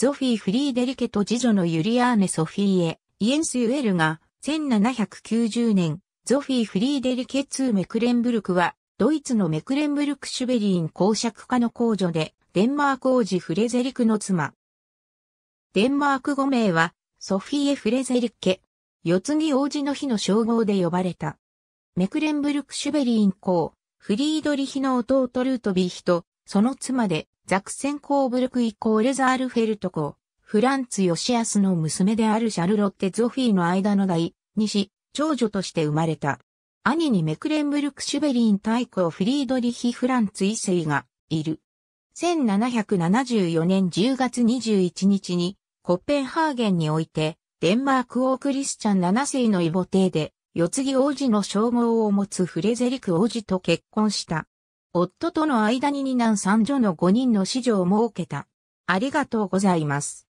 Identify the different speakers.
Speaker 1: ゾフィー・フリ
Speaker 2: ーデリケと次女のユリアーネ・ソフィーエ、イエンス・ユエルが、1790年、ゾフィー・フリーデリケ2メクレンブルクは、ドイツのメクレンブルク・シュベリーン公爵家の公女で、デンマーク王子フレゼリクの妻。デンマーク語名は、ソフィーエ・フレゼリケ。四つ木王子の日の称号で呼ばれた。メクレンブルク・シュベリーン公、フリードリヒの弟ルートビヒと、その妻で、ザクセンコーブルクイコーレザールフェルト公、フランツ・ヨシアスの娘であるシャルロッテ・ゾフィーの間の代、西、長女として生まれた。兄にメクレンブルク・シュベリン太公フリードリヒ・フランツ・イセイが、いる。1774年10月21日に、コッペンハーゲンにおいて、デンマーク王クリスチャン7世の異母帝で、四次王子の称号を持つフレゼリク王子と結婚した。夫との間に二男三女の5人の子女を設けた。ありがとうございます。